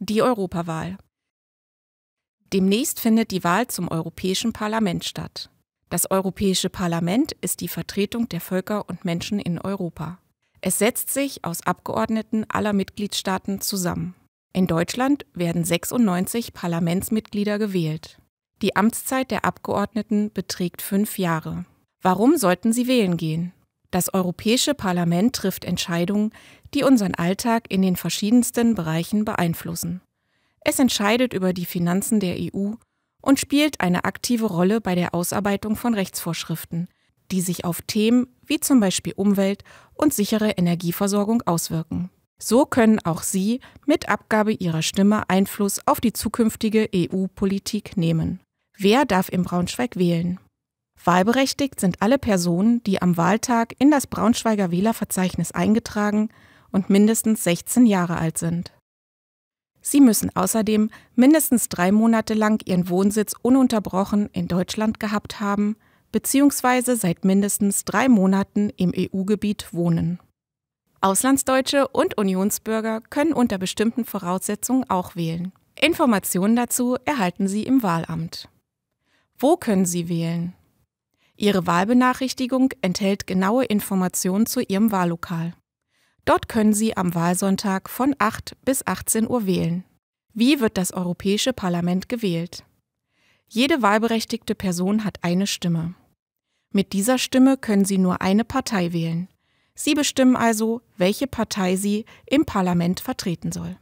die Europawahl. Demnächst findet die Wahl zum Europäischen Parlament statt. Das Europäische Parlament ist die Vertretung der Völker und Menschen in Europa. Es setzt sich aus Abgeordneten aller Mitgliedstaaten zusammen. In Deutschland werden 96 Parlamentsmitglieder gewählt. Die Amtszeit der Abgeordneten beträgt fünf Jahre. Warum sollten sie wählen gehen? Das Europäische Parlament trifft Entscheidungen, die unseren Alltag in den verschiedensten Bereichen beeinflussen. Es entscheidet über die Finanzen der EU und spielt eine aktive Rolle bei der Ausarbeitung von Rechtsvorschriften, die sich auf Themen wie zum Beispiel Umwelt und sichere Energieversorgung auswirken. So können auch Sie mit Abgabe Ihrer Stimme Einfluss auf die zukünftige EU-Politik nehmen. Wer darf in Braunschweig wählen? Wahlberechtigt sind alle Personen, die am Wahltag in das Braunschweiger Wählerverzeichnis eingetragen und mindestens 16 Jahre alt sind. Sie müssen außerdem mindestens drei Monate lang ihren Wohnsitz ununterbrochen in Deutschland gehabt haben bzw. seit mindestens drei Monaten im EU-Gebiet wohnen. Auslandsdeutsche und Unionsbürger können unter bestimmten Voraussetzungen auch wählen. Informationen dazu erhalten Sie im Wahlamt. Wo können Sie wählen? Ihre Wahlbenachrichtigung enthält genaue Informationen zu Ihrem Wahllokal. Dort können Sie am Wahlsonntag von 8 bis 18 Uhr wählen. Wie wird das Europäische Parlament gewählt? Jede wahlberechtigte Person hat eine Stimme. Mit dieser Stimme können Sie nur eine Partei wählen. Sie bestimmen also, welche Partei Sie im Parlament vertreten soll.